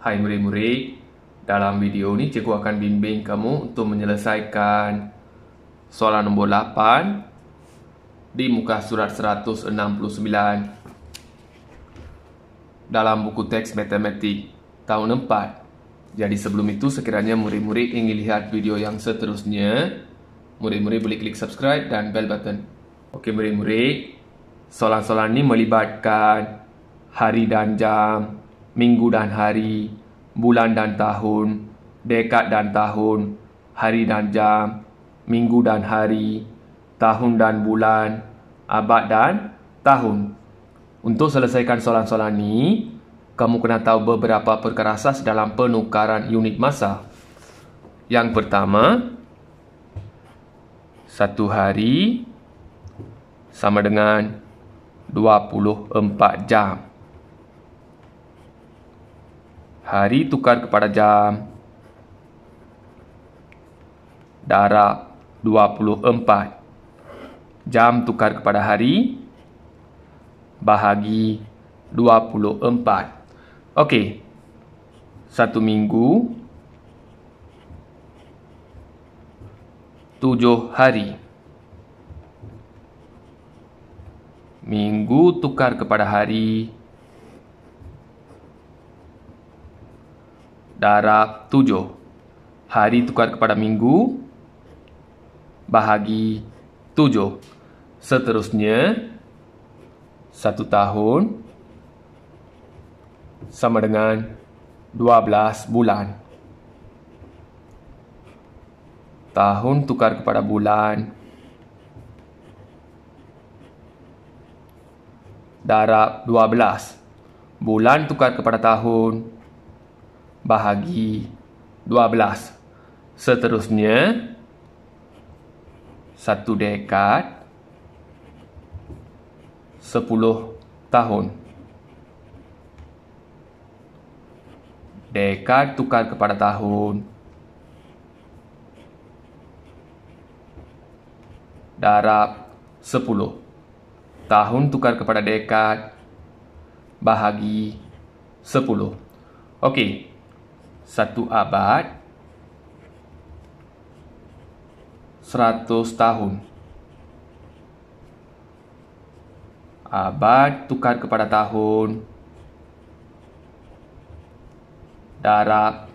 Hai murid-murid, dalam video ini cikgu akan bimbing kamu untuk menyelesaikan soalan nombor 8 di muka surat 169 dalam buku teks matematik tahun 4. Jadi sebelum itu sekiranya murid-murid ingin lihat video yang seterusnya, murid-murid boleh klik subscribe dan bell button. Okey murid-murid, soalan-soalan ini melibatkan hari dan jam minggu dan hari, bulan dan tahun, dekad dan tahun, hari dan jam, minggu dan hari, tahun dan bulan, abad dan tahun. Untuk selesaikan soalan-soalan ini, kamu kena tahu beberapa perkara asas dalam penukaran unit masa. Yang pertama, satu hari sama dengan 24 jam hari tukar kepada jam darab 24 jam tukar kepada hari bahagi 24 okey satu minggu tujuh hari minggu tukar kepada hari darab 7. Hari tukar kepada minggu bahagi 7. Seterusnya, satu tahun sama dengan 12 bulan. Tahun tukar kepada bulan darab 12. Bulan tukar kepada tahun bahagi 12. Seterusnya, satu dekad sepuluh tahun. Dekad tukar kepada tahun. Darab sepuluh Tahun tukar kepada dekad bahagi sepuluh. Okey, satu abad, seratus tahun. Abad tukar kepada tahun, darab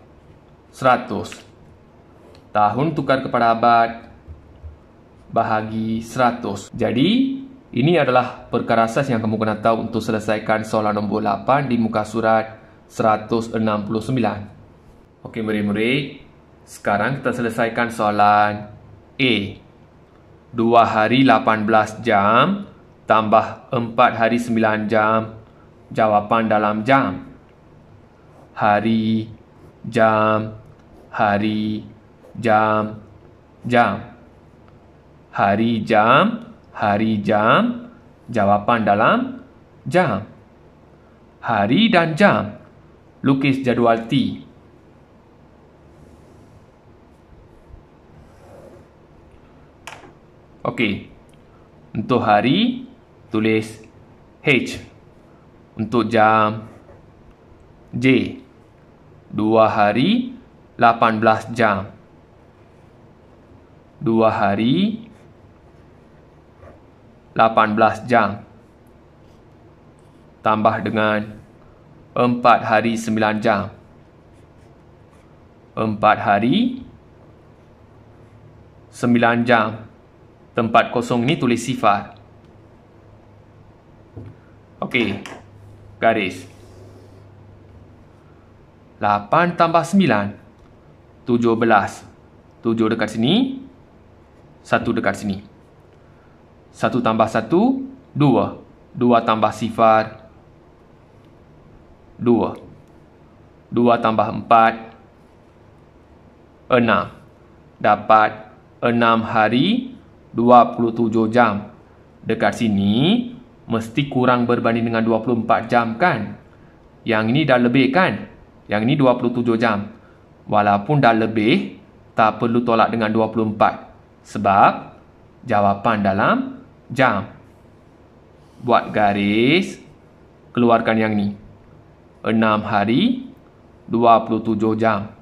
seratus. Tahun tukar kepada abad, bahagi seratus. Jadi, ini adalah perkara asas yang kamu kena tahu untuk selesaikan soalan nombor 8 di muka surat 169. Okey murid-murid, sekarang kita selesaikan soalan A. 2 hari 18 jam tambah 4 hari 9 jam jawapan dalam jam. Hari, jam, hari, jam, jam. Hari, jam, hari, jam jawapan dalam jam. Hari dan jam. Lukis jadual T. Okey. Untuk hari tulis H. Untuk jam J. 2 hari 18 jam. 2 hari 18 jam. Tambah dengan 4 hari 9 jam. 4 hari 9 jam. Tempat kosong ni tulis sifar. Okey. Garis. 8 tambah 9. 17. 7 dekat sini. 1 dekat sini. 1 tambah 1. 2. 2 tambah sifar. 2. 2 tambah 4. 6. Dapat 6 hari 27 jam. Dekat sini, mesti kurang berbanding dengan 24 jam kan? Yang ini dah lebih kan? Yang ini 27 jam. Walaupun dah lebih, tak perlu tolak dengan 24. Sebab, jawapan dalam jam. Buat garis, keluarkan yang ni. 6 hari, 27 jam.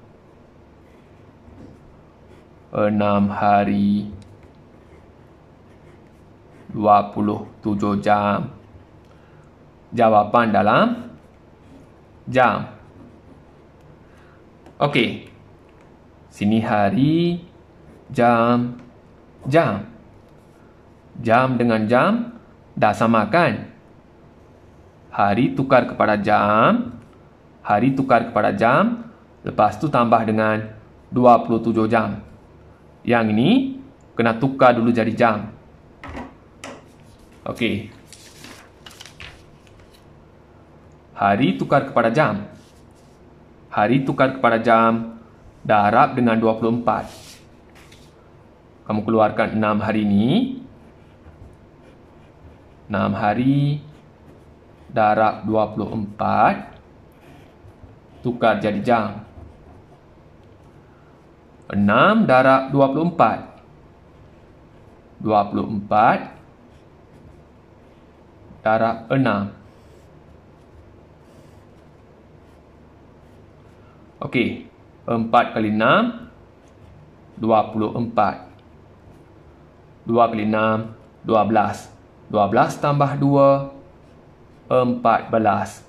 6 hari 27 jam. Jawapan dalam jam. Okey. Sini hari, jam, jam. Jam dengan jam dah samakan. Hari tukar kepada jam. Hari tukar kepada jam. Lepas tu tambah dengan 27 jam. Yang ini kena tukar dulu jadi jam. Okey. Hari tukar kepada jam. Hari tukar kepada jam darab dengan 24. Kamu keluarkan 6 hari ini. 6 hari darab 24 tukar jadi jam. 6 darab 24. 24 Tara enam. Okey, empat kali enam dua puluh empat. Dua kali enam dua belas. Dua belas tambah dua empat belas.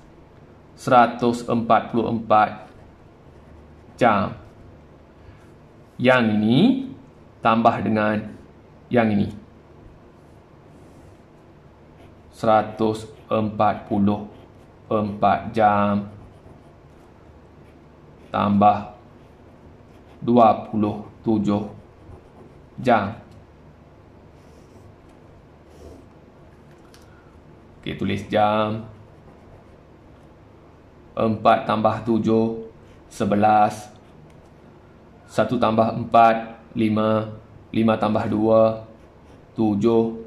Seratus empat puluh empat jam. Yang ini tambah dengan yang ini. 144 jam tambah 27 jam. Okey, tulis jam. 4 tambah 7, 11. 1 tambah 4, 5. 5 tambah 2, 7.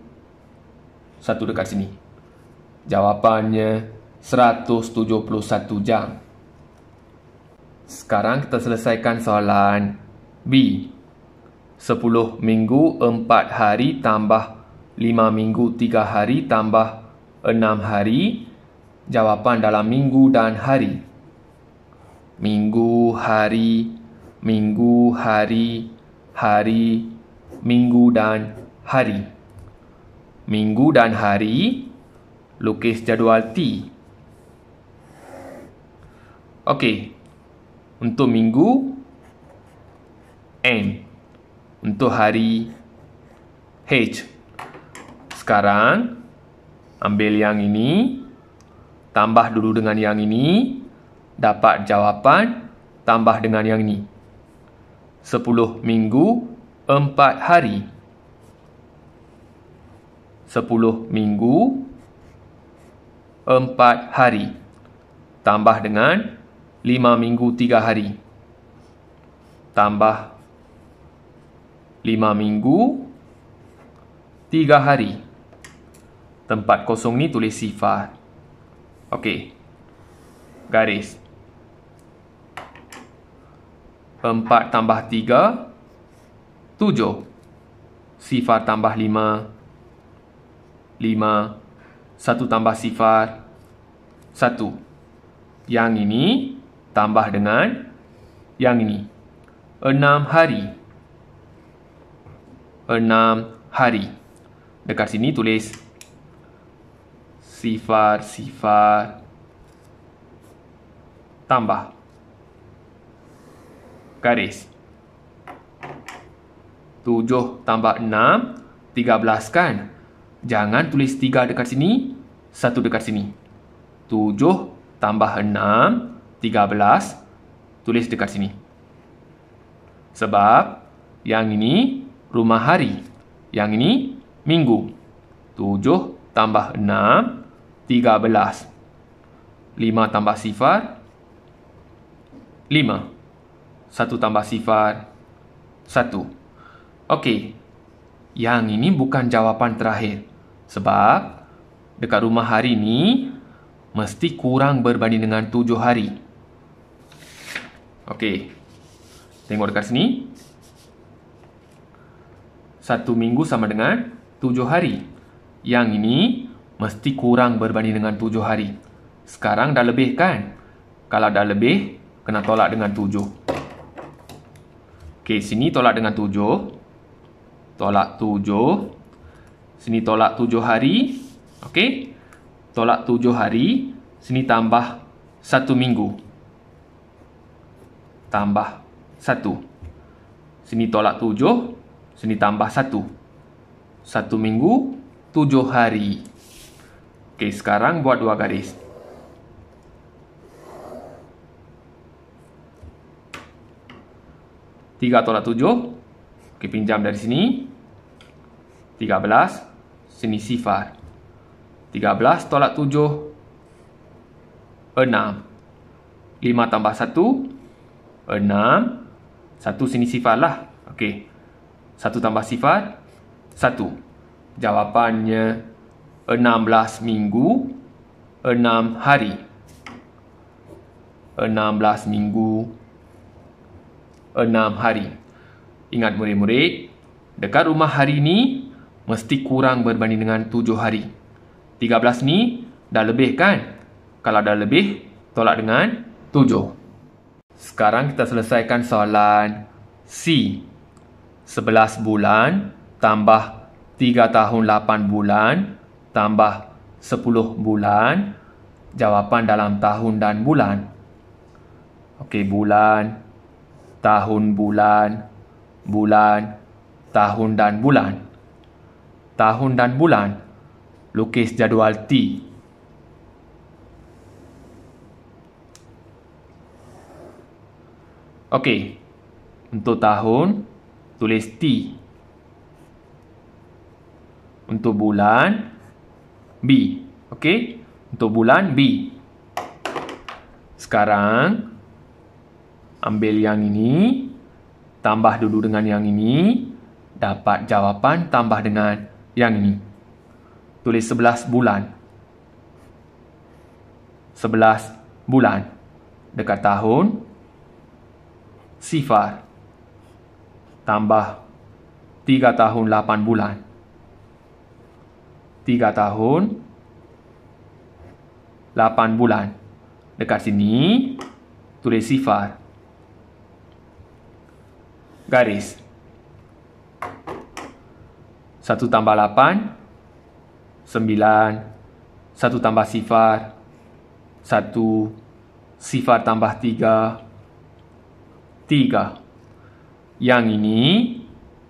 1 dekat sini. Jawapannya 171 jam. Sekarang kita selesaikan soalan B. 10 minggu 4 hari tambah 5 minggu 3 hari tambah 6 hari. Jawapan dalam minggu dan hari. Minggu, hari, minggu, hari, hari, minggu dan hari. Minggu dan hari. Minggu dan hari lukis jadual T. Okey. Untuk minggu N. Untuk hari H. Sekarang ambil yang ini tambah dulu dengan yang ini dapat jawapan tambah dengan yang ini. 10 minggu 4 hari. 10 minggu empat hari. Tambah dengan lima minggu tiga hari. Tambah lima minggu tiga hari. Tempat kosong ni tulis sifar Okey. Garis. Empat tambah tiga, tujuh. Sifar tambah lima, lima, tujuh satu tambah sifar satu. Yang ini tambah dengan yang ini. Enam hari. Enam hari. Dekat sini tulis sifar sifar tambah garis. Tujuh tambah enam, tiga belas kan? Jangan tulis 3 dekat sini, 1 dekat sini. 7 tambah 6, 13 tulis dekat sini. Sebab yang ini rumah hari, yang ini minggu. 7 tambah 6, 13. 5 tambah sifar, 5. 1 tambah sifar, 1. Okey, yang ini bukan jawapan terakhir. Sebab dekat rumah hari ini mesti kurang berbanding dengan tujuh hari. Okey. Tengok dekat sini. Satu minggu sama dengan tujuh hari. Yang ini mesti kurang berbanding dengan tujuh hari. Sekarang dah lebih kan? Kalau dah lebih, kena tolak dengan tujuh. Okey, sini tolak dengan tujuh tolak 7 sini tolak 7 hari okey tolak 7 hari sini tambah satu minggu tambah satu, sini tolak 7 sini tambah satu, satu minggu 7 hari okey sekarang buat dua garis Tiga tolak tujuh, Okey, pinjam dari sini. 13. Sini sifar. 13 tolak 7. 6. 5 tambah 1. 6. 1 sini sifar lah. Okey. 1 tambah sifar. 1. Jawapannya 16 minggu. 6 hari. 16 minggu. 6 hari. Ingat murid-murid, dekat rumah hari ini mesti kurang berbanding dengan 7 hari. 13 ni dah lebih kan? Kalau dah lebih, tolak dengan 7. Sekarang kita selesaikan soalan C. 11 bulan tambah 3 tahun 8 bulan tambah 10 bulan jawapan dalam tahun dan bulan. Okey, bulan, tahun, bulan bulan, tahun dan bulan. Tahun dan bulan, lukis jadual T. Okey, untuk tahun, tulis T. Untuk bulan, B. Okey, untuk bulan, B. Sekarang, ambil yang ini tambah dulu dengan yang ini dapat jawapan tambah dengan yang ini tulis sebelas bulan sebelas bulan dekat tahun sifar tambah tiga tahun lapan bulan tiga tahun lapan bulan dekat sini tulis sifar garis. 1 tambah 8, 9. 1 tambah sifar, 1. Sifar tambah 3, 3. Yang ini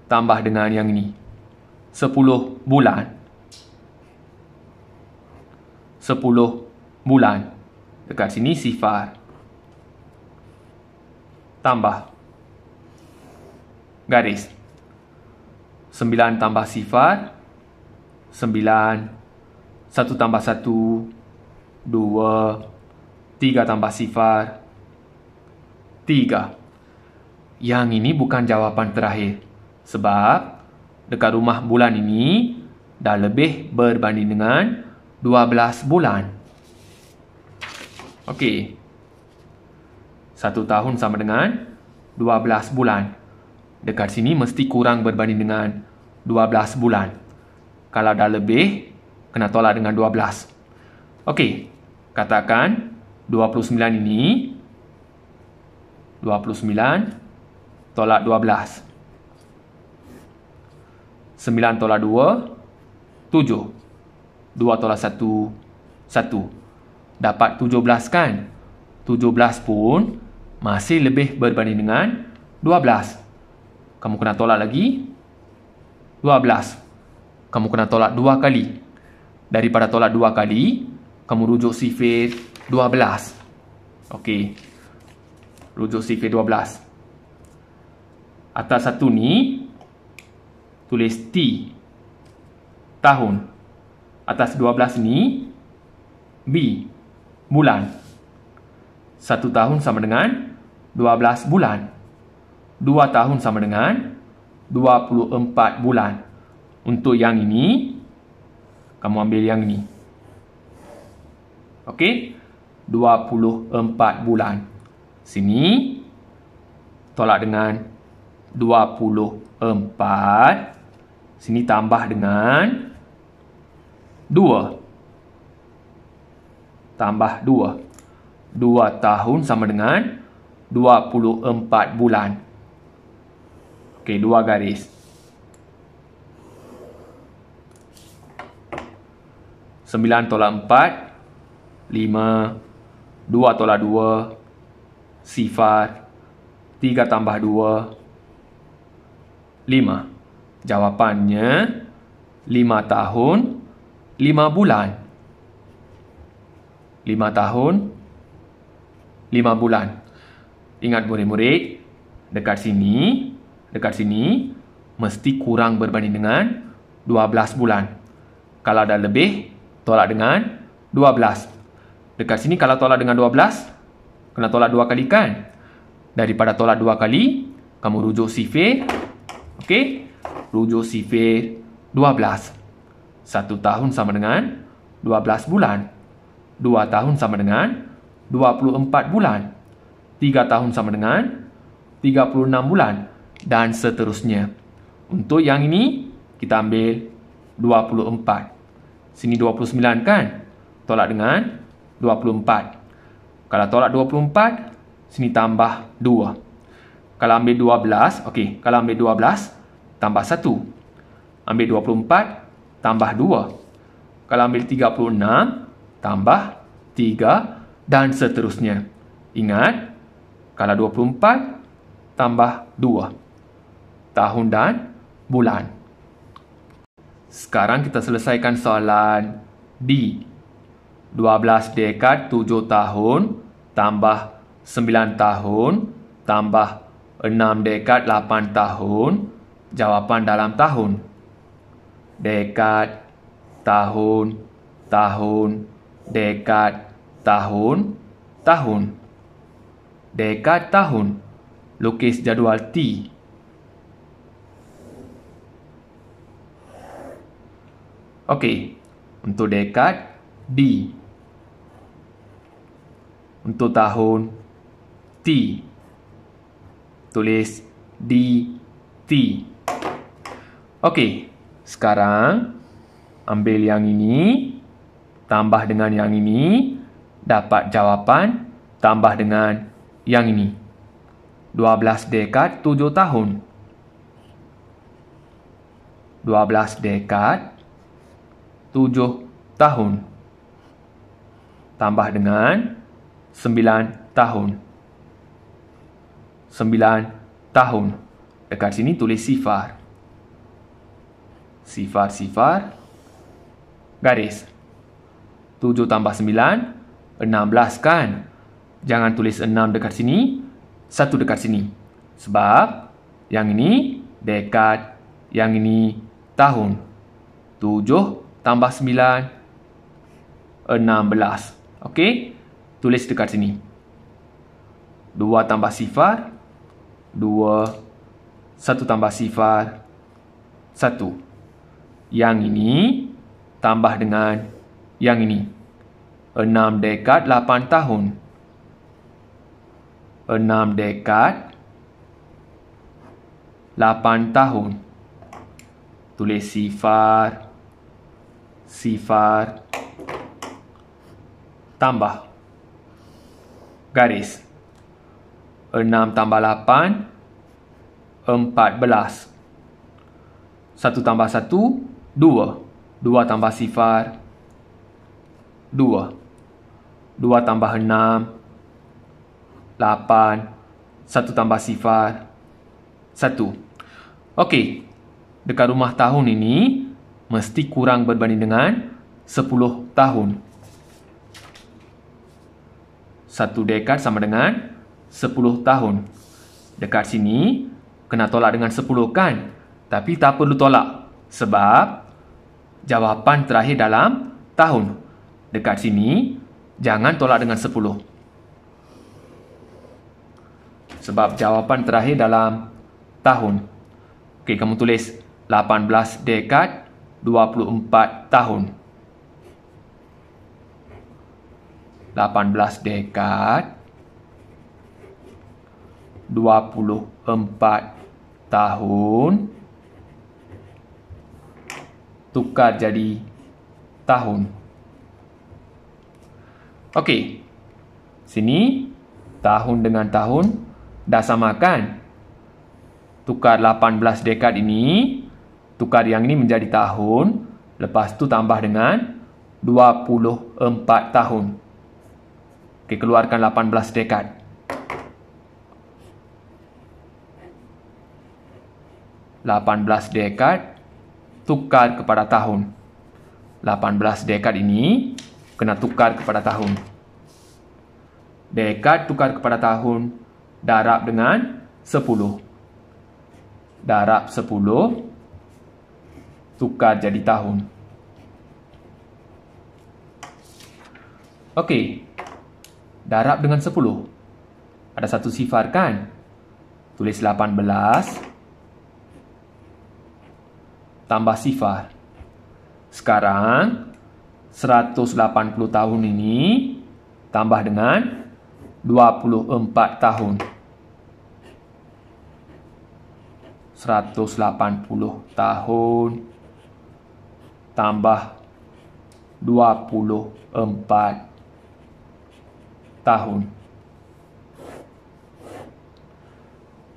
tambah dengan yang ini. 10 bulan. 10 bulan. Dekat sini sifar. Tambah garis. 9 tambah sifar. 9. 1 tambah 1. 2. 3 tambah sifar. 3. Yang ini bukan jawapan terakhir. Sebab dekat rumah bulan ini dah lebih berbanding dengan 12 bulan. Okey. Satu tahun sama dengan 12 bulan dekat sini mesti kurang berbanding dengan 12 bulan. Kalau dah lebih, kena tolak dengan 12. Okey, katakan 29 ini 29 tolak 12. 9 tolak 2, 7. 2 tolak 1, 1. Dapat 17 kan? 17 pun masih lebih berbanding dengan 12 kamu kena tolak lagi 12 kamu kena tolak 2 kali daripada tolak 2 kali kamu rujuk sifir 12 ok rujuk sifir 12 atas satu ni tulis T tahun atas 12 ni B bulan satu tahun sama dengan 12 bulan Dua tahun sama dengan 24 bulan. Untuk yang ini, kamu ambil yang ini. Okey? 24 bulan. Sini, tolak dengan 24. Sini tambah dengan 2. Tambah 2. 2 tahun sama dengan 24 bulan. 24 bulan. Ok, dua garis. Sembilan tolak empat. Lima. Dua tolak dua. Sifar. Tiga tambah dua. Lima. Jawapannya, lima tahun, lima bulan. Lima tahun, lima bulan. Ingat murid-murid, dekat sini dekat sini mesti kurang berbanding dengan 12 bulan. Kalau ada lebih, tolak dengan 12. Dekat sini kalau tolak dengan 12, kena tolak dua kali kan? Daripada tolak dua kali, kamu rujuk sifir. Okey? Rujuk sifir 12. Satu tahun sama dengan 12 bulan. Dua tahun sama dengan 24 bulan. Tiga tahun sama dengan 36 bulan dan seterusnya. Untuk yang ini, kita ambil 24. Sini 29 kan? Tolak dengan 24. Kalau tolak 24, sini tambah 2. Kalau ambil 12, okey. Kalau ambil 12, tambah 1. Ambil 24, tambah 2. Kalau ambil 36, tambah 3 dan seterusnya. Ingat, kalau 24, tambah 2 tahun dan bulan. Sekarang kita selesaikan soalan D. 12 dekad 7 tahun tambah 9 tahun tambah 6 dekad 8 tahun jawapan dalam tahun. Dekad, tahun, tahun, dekad, tahun, tahun. Dekad, tahun. Lukis jadual T. Okey, untuk dekad D. Untuk tahun T. Tulis D T. Okey, sekarang ambil yang ini tambah dengan yang ini dapat jawapan tambah dengan yang ini. 12 dekad 7 tahun. 12 dekad 7 tujuh tahun. Tambah dengan sembilan tahun. Sembilan tahun. Dekat sini tulis sifar. Sifar, sifar. Garis. Tujuh tambah sembilan. Enam belas kan? Jangan tulis enam dekat sini. Satu dekat sini. Sebab yang ini dekat, yang ini tahun. Tujuh tambah 9 16 ok tulis dekat sini 2 tambah sifar 2 1 tambah sifar 1 yang ini tambah dengan yang ini 6 dekat 8 tahun 6 dekat 8 tahun tulis sifar sifar tambah garis 6 tambah 8 14 1 tambah 1 2 2 tambah sifar 2 2 tambah 6 8 1 tambah sifar 1 Okey, dekat rumah tahun ini, mesti kurang berbanding dengan 10 tahun. Satu dekad sama dengan 10 tahun. Dekat sini, kena tolak dengan 10 kan? Tapi tak perlu tolak. Sebab, jawapan terakhir dalam tahun. Dekat sini, jangan tolak dengan 10. Sebab jawapan terakhir dalam tahun. Okey, kamu tulis 18 dekad 24 tahun. 18 dekad 24 tahun tukar jadi tahun. Okey. Sini tahun dengan tahun dah samakan. Tukar 18 dekad ini tukar yang ini menjadi tahun lepas tu tambah dengan 24 tahun ok keluarkan 18 dekad Lapan belas dekad tukar kepada tahun. Lapan belas dekad ini kena tukar kepada tahun. Dekad tukar kepada tahun darab dengan sepuluh. Darab sepuluh tukar jadi tahun. Okey. Darab dengan 10. Ada satu sifar kan? Tulis 18 tambah sifar. Sekarang 180 tahun ini tambah dengan 24 tahun. 180 tahun tambah 24 tahun.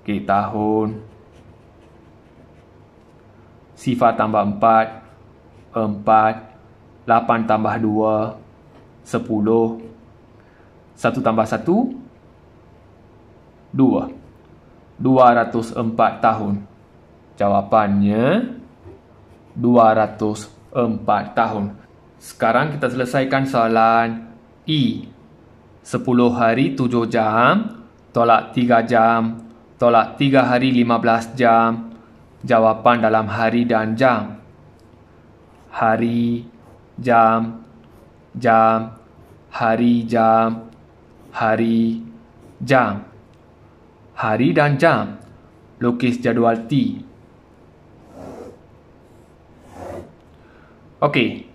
Okey, tahun. Sifar tambah 4, 4. 8 tambah 2, 10. 1 tambah 1 2 204 tahun Jawapannya Empat tahun. Sekarang kita selesaikan soalan E. Sepuluh hari tujuh jam, tolak tiga jam, tolak tiga hari lima belas jam. Jawapan dalam hari dan jam. Hari, jam, jam, hari, jam, hari, jam. Hari dan jam. Lukis jadual T. Okey.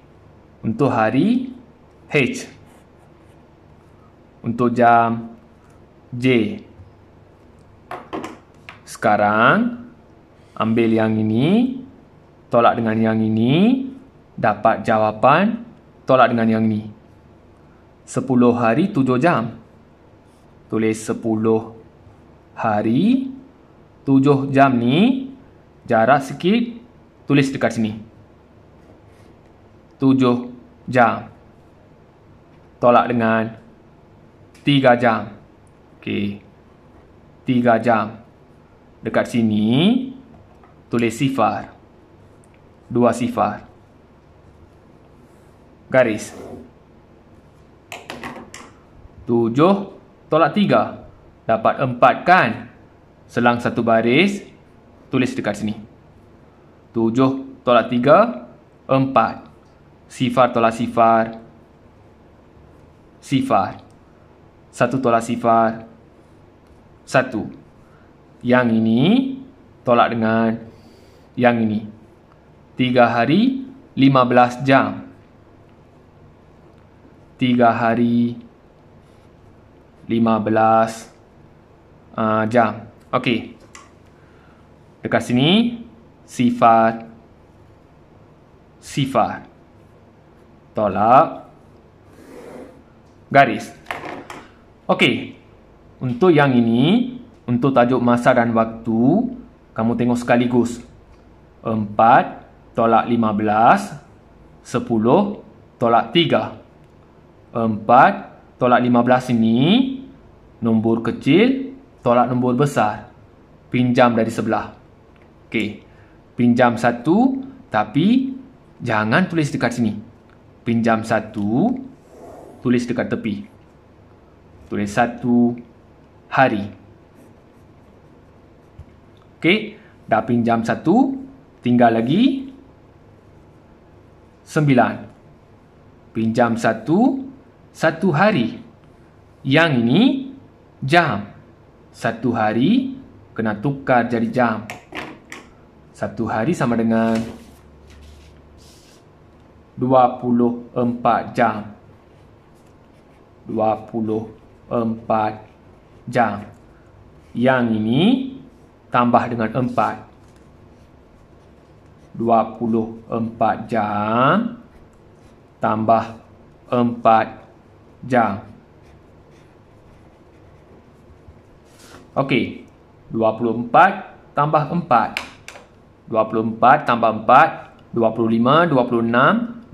Untuk hari H. Untuk jam J. Sekarang ambil yang ini, tolak dengan yang ini, dapat jawapan tolak dengan yang ini. 10 hari 7 jam. Tulis 10 hari 7 jam ni jarak sikit tulis dekat sini tujuh jam. Tolak dengan tiga jam. Okey. Tiga jam. Dekat sini, tulis sifar. Dua sifar. Garis. Tujuh, tolak tiga. Dapat empat kan? Selang satu baris, tulis dekat sini. Tujuh, tolak tiga, empat sifar tolak sifar sifar satu tolak sifar satu yang ini tolak dengan yang ini tiga hari lima belas jam tiga hari lima belas uh, jam okey dekat sini sifar sifar tolak garis. Okey. Untuk yang ini, untuk tajuk masa dan waktu, kamu tengok sekaligus. 4 tolak 15 10 tolak 3. 4 tolak 15 ini nombor kecil tolak nombor besar. Pinjam dari sebelah. Okey. Pinjam satu tapi jangan tulis dekat sini pinjam satu tulis dekat tepi tulis satu hari okey dah pinjam satu tinggal lagi sembilan pinjam satu satu hari yang ini jam satu hari kena tukar jadi jam satu hari sama dengan 24 jam 24 jam yang ini tambah dengan 4 24 jam tambah 4 jam Okey 24 tambah 4 24 tambah 4 25 26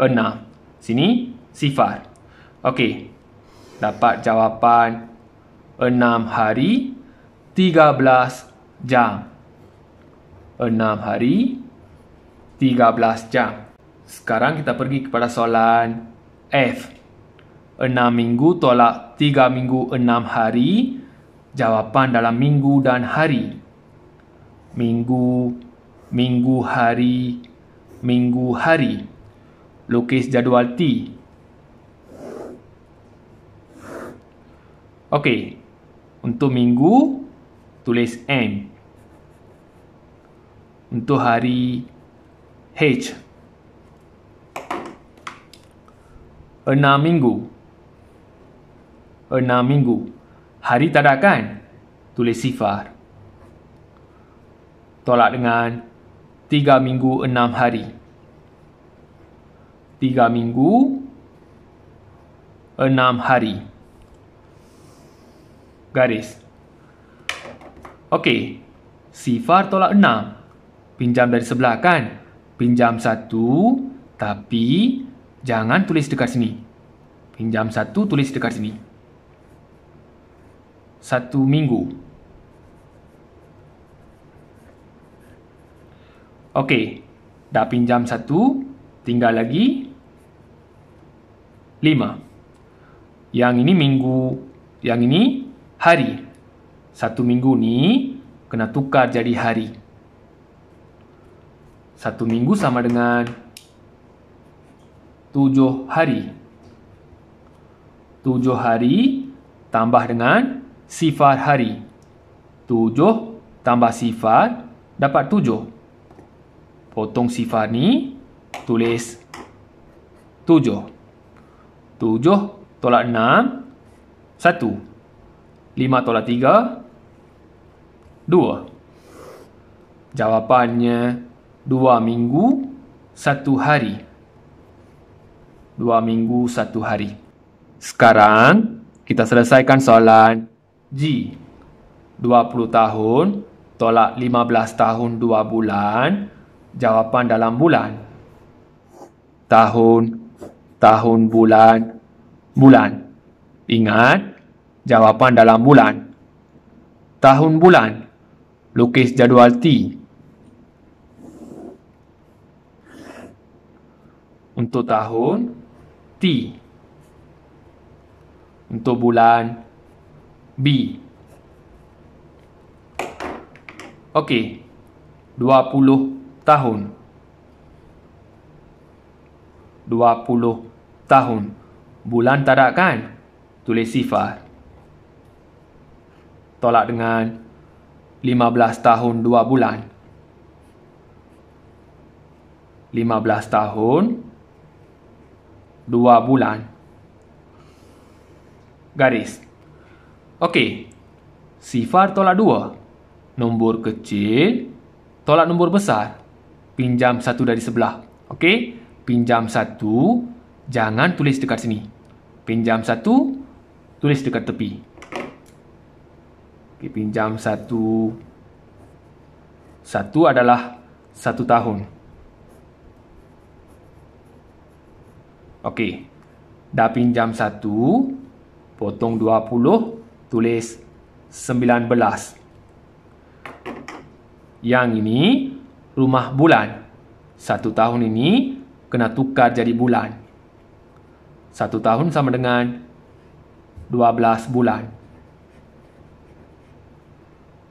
enam. Sini sifar. Okey. Dapat jawapan enam hari tiga belas jam. Enam hari tiga belas jam. Sekarang kita pergi kepada soalan F. Enam minggu tolak tiga minggu enam hari. Jawapan dalam minggu dan hari. Minggu, minggu hari, minggu hari lukis jadual T. Okey, untuk minggu tulis M. Untuk hari H. Enam minggu. Enam minggu. Hari Kan, tulis sifar. Tolak dengan tiga minggu enam hari tiga minggu enam hari garis Okey, sifar tolak enam pinjam dari sebelah kan pinjam satu tapi jangan tulis dekat sini pinjam satu tulis dekat sini satu minggu Okey, dah pinjam satu tinggal lagi lima. Yang ini minggu, yang ini hari. Satu minggu ni kena tukar jadi hari. Satu minggu sama dengan tujuh hari. Tujuh hari tambah dengan sifar hari. Tujuh tambah sifar dapat tujuh. Potong sifar ni tulis tujuh. Tujuh tolak enam. Satu. Lima tolak tiga. Dua. Jawapannya dua minggu satu hari. Dua minggu satu hari. Sekarang kita selesaikan soalan G. dua puluh tahun tolak lima belas tahun dua bulan. Jawapan dalam bulan. Tahun 2020 tahun, bulan, bulan. Ingat, jawapan dalam bulan. Tahun, bulan. Lukis jadual T. Untuk tahun, T. Untuk bulan, B. Okey, 20 tahun. tahun. 20 tahun. Bulan tak ada kan? Tulis sifar. Tolak dengan 15 tahun 2 bulan. 15 tahun 2 bulan. Garis. Okey. Sifar tolak 2. Nombor kecil tolak nombor besar. Pinjam satu dari sebelah. Okey pinjam satu, jangan tulis dekat sini. Pinjam satu, tulis dekat tepi. Okay, pinjam satu. Satu adalah satu tahun. Okey. Dah pinjam satu, potong dua puluh, tulis sembilan belas. Yang ini rumah bulan. Satu tahun ini kena tukar jadi bulan. Satu tahun sama dengan dua belas bulan.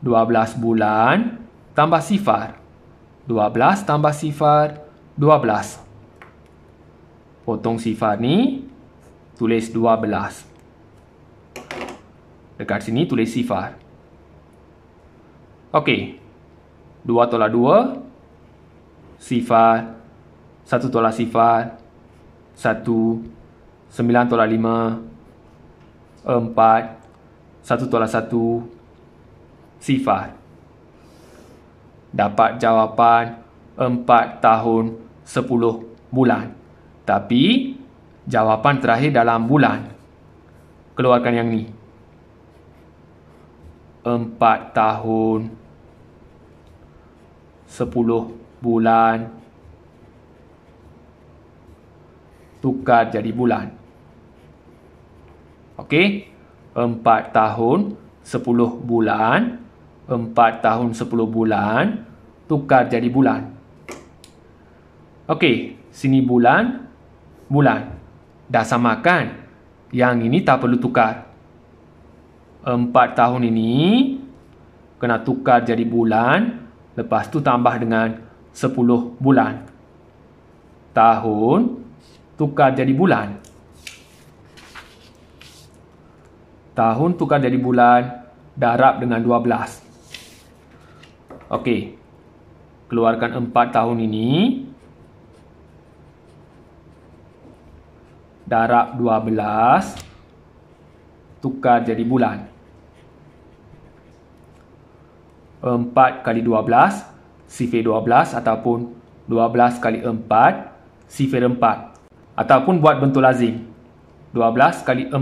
Dua belas bulan tambah sifar. Dua belas tambah sifar Dua belas. Potong sifar ni tulis dua belas. Dekat sini tulis sifar. Okey. Dua tolak dua. sifar satu tolak sifat, satu, sembilan tolak lima, empat, satu tolak satu, sifat. Dapat jawapan empat tahun sepuluh bulan. Tapi, jawapan terakhir dalam bulan. Keluarkan yang ni. Empat tahun sepuluh bulan. Bulan. tukar jadi bulan. Okey. empat tahun sepuluh bulan. empat tahun sepuluh bulan tukar jadi bulan. Okey, sini bulan, bulan. Dah samakan. Yang ini tak perlu tukar. Empat tahun ini kena tukar jadi bulan, lepas tu tambah dengan sepuluh bulan. Tahun 10 tukar jadi bulan. Tahun tukar jadi bulan darab dengan 12. Okey. Keluarkan 4 tahun ini. Darab 12. Tukar jadi bulan. 4 kali 12. Sifir 12 ataupun 12 kali 4. Sifir 4 ataupun buat bentuk lazim. 12 kali 4.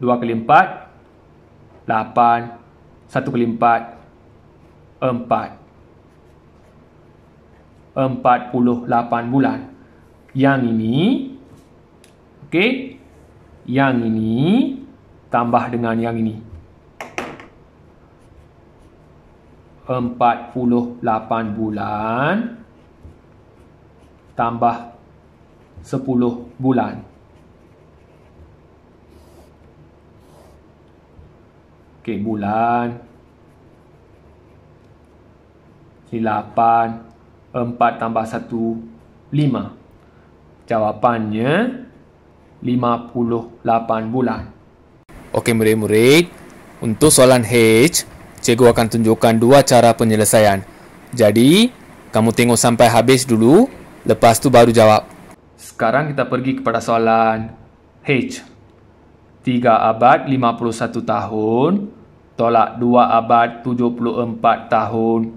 2 kali 4. 8. 1 kali 4. 4. 40. bulan Yang ini Okey Yang ini Tambah dengan yang ini 48 bulan tambah 10 bulan. Okey, bulan 8 tambah 1 5. Jawapannya 58 bulan. Okey, murid-murid, untuk soalan H cikgu akan tunjukkan dua cara penyelesaian. Jadi, kamu tengok sampai habis dulu, lepas tu baru jawab. Sekarang kita pergi kepada soalan H. Tiga abad lima puluh satu tahun tolak dua abad tujuh puluh empat tahun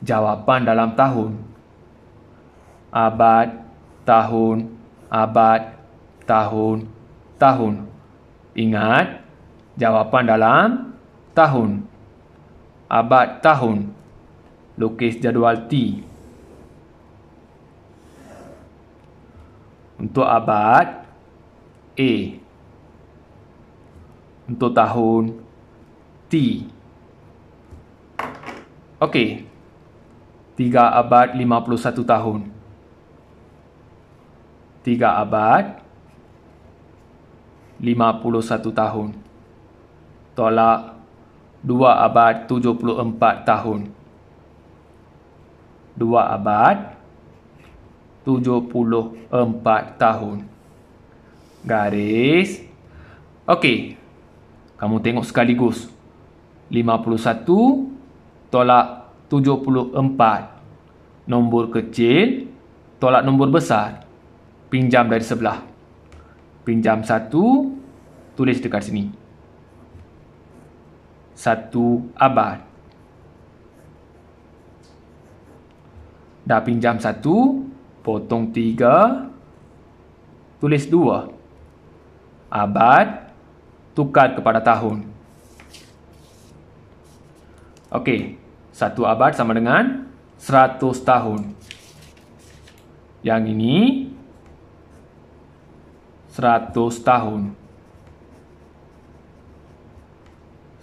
jawapan dalam tahun. Abad, tahun, abad, tahun, tahun. Ingat, jawapan dalam tahun abad tahun. Lukis jadual T. Untuk abad A. Untuk tahun T. Okey. 3 abad 51 tahun. 3 abad 51 tahun. Tolak 3 dua abad tujuh puluh empat tahun. Dua abad tujuh puluh empat tahun. Garis. Okey. Kamu tengok sekaligus. Lima puluh satu tolak tujuh puluh empat. Nombor kecil tolak nombor besar. Pinjam dari sebelah. Pinjam satu, tulis dekat sini satu abad. Dah pinjam satu, potong tiga, tulis dua. Abad, tukar kepada tahun. Okey, satu abad sama dengan seratus tahun. Yang ini, seratus tahun.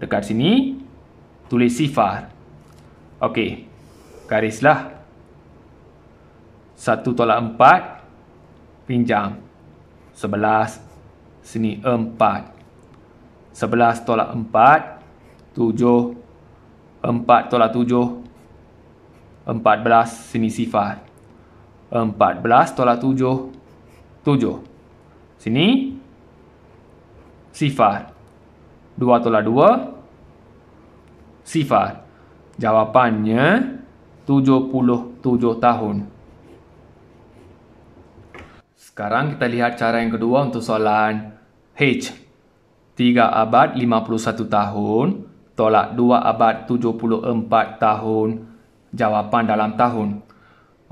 Dekat sini Tulis sifar Ok Garislah Satu tolak empat Pinjam Sebelas Sini empat Sebelas tolak empat Tujuh Empat tolak tujuh Empat belas Sini sifar Empat belas tolak tujuh Tujuh Sini Sifar dua tolak dua sifar. Jawapannya 77 tahun. Sekarang kita lihat cara yang kedua untuk soalan H. 3 abad 51 tahun tolak 2 abad 74 tahun jawapan dalam tahun.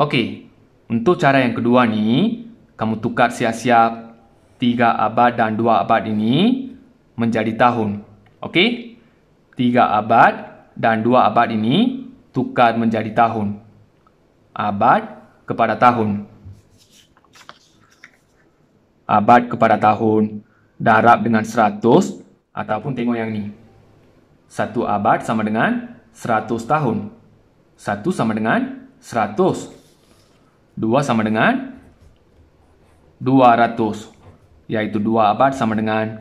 Okey, untuk cara yang kedua ni, kamu tukar siap-siap 3 abad dan 2 abad ini menjadi tahun. Okey? Tiga abad dan dua abad ini tukar menjadi tahun. Abad kepada tahun. Abad kepada tahun darab dengan seratus, ataupun tengok yang ni. Satu abad sama dengan seratus tahun. Satu sama dengan seratus. Dua sama dengan dua ratus. Iaitu dua abad sama dengan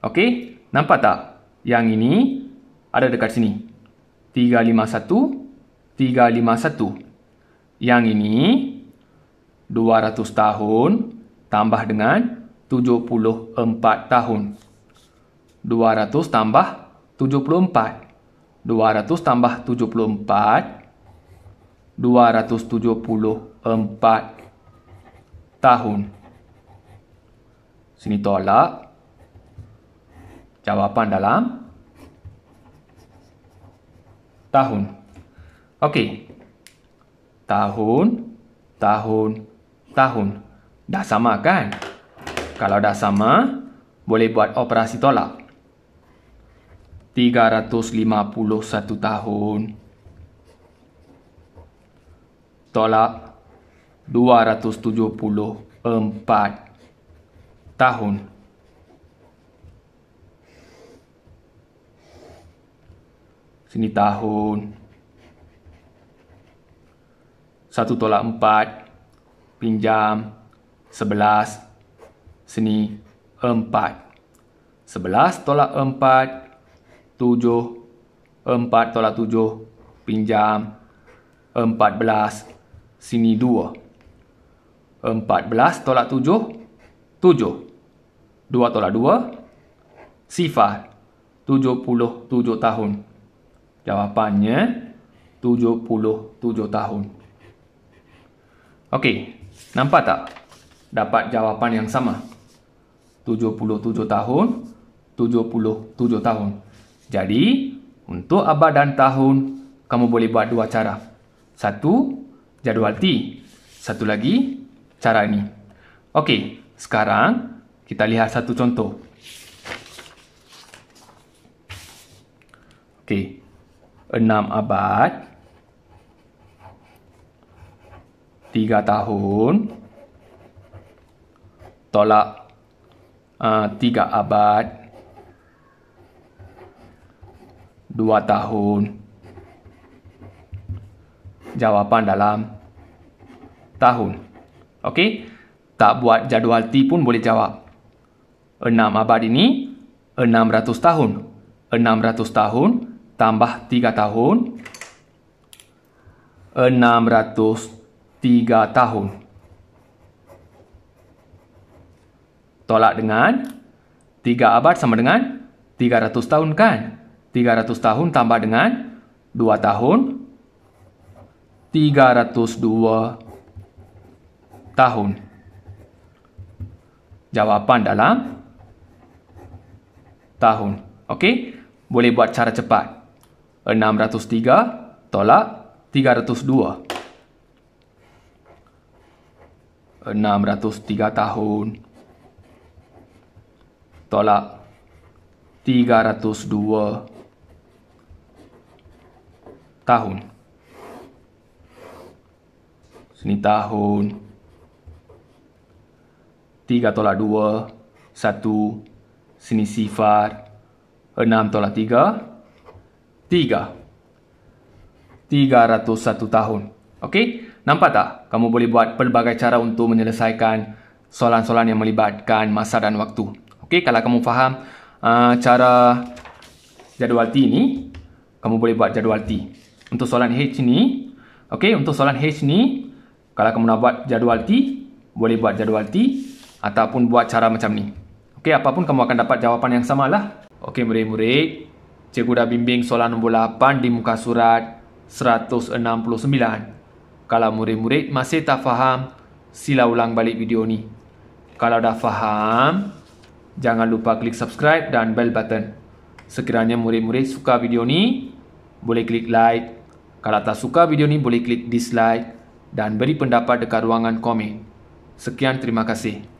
Okey, nampak tak? Yang ini ada dekat sini. 351 351. Yang ini 200 tahun tambah dengan 74 tahun. 200 tambah 74. 200 tambah 74. 274 tahun. Sini tolak jawapan dalam tahun. Okey. Tahun, tahun, tahun. Dah sama kan? Kalau dah sama, boleh buat operasi tolak. 351 tahun. Tolak 274 tahun. Sini tahun. Satu tolak empat. Pinjam. Sebelas. Sini empat. Sebelas tolak empat. Tujuh. Empat tolak tujuh. Pinjam. Empat belas. Sini dua. Empat belas tolak tujuh. Tujuh. Dua tolak dua. Sifar. Tujuh puluh tujuh tahun. Jawapannya 77 tahun. Okey, nampak tak? Dapat jawapan yang sama. 77 tahun, 77 tahun. Jadi, untuk abad dan tahun, kamu boleh buat dua cara. Satu, jadual T. Satu lagi, cara ini. Okey, sekarang kita lihat satu contoh. Okey. Enam abad tiga tahun tolak uh, abad dua tahun jawapan dalam tahun okey tak buat jadual T pun boleh jawab Enam abad ini enam ratus tahun enam ratus tahun tambah 3 tahun 603 tahun tolak dengan 3 abad sama dengan 300 tahun kan 300 tahun tambah dengan 2 tahun 302 tahun jawapan dalam tahun okey boleh buat cara cepat 603 tolak 302. 603 tahun tolak 302 tahun. Sini tahun. 3 tolak 2, 1. Sini sifar. 6 tolak 3, tiga. Tiga ratus satu tahun. Okey? Nampak tak? Kamu boleh buat pelbagai cara untuk menyelesaikan soalan-soalan yang melibatkan masa dan waktu. Okey? Kalau kamu faham uh, cara jadual T ni, kamu boleh buat jadual T. Untuk soalan H ni, okey? Untuk soalan H ni, kalau kamu nak buat jadual T, boleh buat jadual T ataupun buat cara macam ni. Okey, apapun kamu akan dapat jawapan yang samalah. Okey, murid-murid. Cikgu dah bimbing soalan nombor 8 di muka surat 169. Kalau murid-murid masih tak faham, sila ulang balik video ni. Kalau dah faham, jangan lupa klik subscribe dan bell button. Sekiranya murid-murid suka video ni, boleh klik like. Kalau tak suka video ni, boleh klik dislike dan beri pendapat dekat ruangan komen. Sekian, terima kasih.